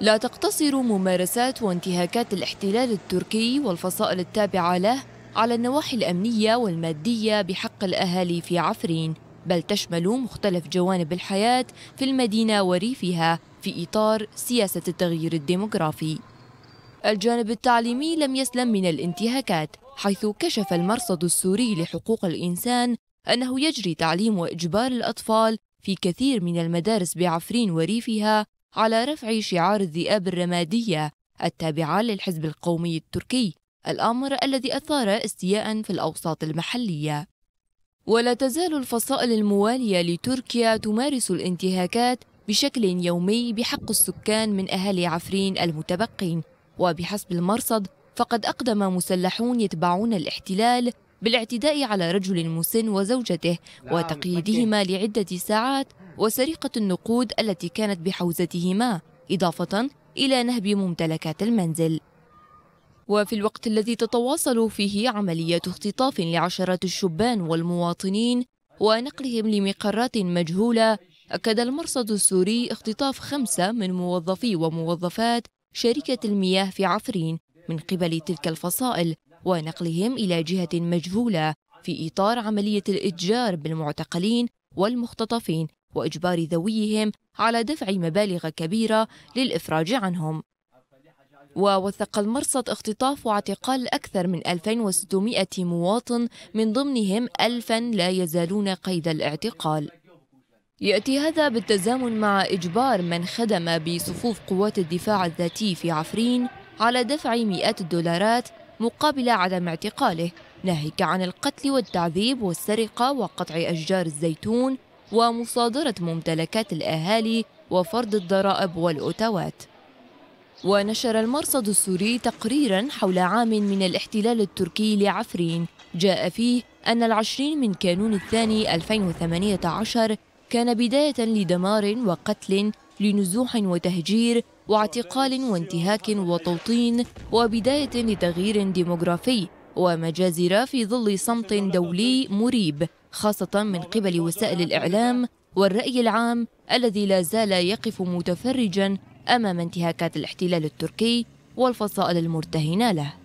لا تقتصر ممارسات وانتهاكات الاحتلال التركي والفصائل التابعة له على النواحي الأمنية والمادية بحق الأهالي في عفرين بل تشمل مختلف جوانب الحياة في المدينة وريفها في إطار سياسة التغيير الديمغرافي الجانب التعليمي لم يسلم من الانتهاكات حيث كشف المرصد السوري لحقوق الإنسان أنه يجري تعليم وإجبار الأطفال في كثير من المدارس بعفرين وريفها على رفع شعار الذئاب الرمادية التابعة للحزب القومي التركي الأمر الذي أثار استياء في الأوساط المحلية ولا تزال الفصائل الموالية لتركيا تمارس الانتهاكات بشكل يومي بحق السكان من أهالي عفرين المتبقين وبحسب المرصد فقد أقدم مسلحون يتبعون الاحتلال بالاعتداء على رجل مسن وزوجته نعم، وتقييدهما لعدة ساعات وسرقة النقود التي كانت بحوزتهما إضافة إلى نهب ممتلكات المنزل وفي الوقت الذي تتواصل فيه عمليات اختطاف لعشرات الشبان والمواطنين ونقلهم لمقرات مجهولة أكد المرصد السوري اختطاف خمسة من موظفي وموظفات شركة المياه في عفرين من قبل تلك الفصائل ونقلهم إلى جهة مجهولة في إطار عملية الإتجار بالمعتقلين والمختطفين وإجبار ذويهم على دفع مبالغ كبيرة للإفراج عنهم ووثق المرصد اختطاف واعتقال أكثر من 2600 مواطن من ضمنهم ألفا لا يزالون قيد الاعتقال يأتي هذا بالتزامن مع إجبار من خدم بصفوف قوات الدفاع الذاتي في عفرين على دفع مئات الدولارات مقابل عدم اعتقاله ناهيك عن القتل والتعذيب والسرقة وقطع أشجار الزيتون ومصادرة ممتلكات الأهالي وفرض الضرائب والأتوات ونشر المرصد السوري تقريرا حول عام من الاحتلال التركي لعفرين جاء فيه أن العشرين من كانون الثاني 2018 كان بداية لدمار وقتل لنزوح وتهجير واعتقال وانتهاك وتوطين وبداية لتغيير ديموغرافي ومجازر في ظل صمت دولي مريب خاصة من قبل وسائل الإعلام والرأي العام الذي لا زال يقف متفرجا أمام انتهاكات الاحتلال التركي والفصائل المرتهنة له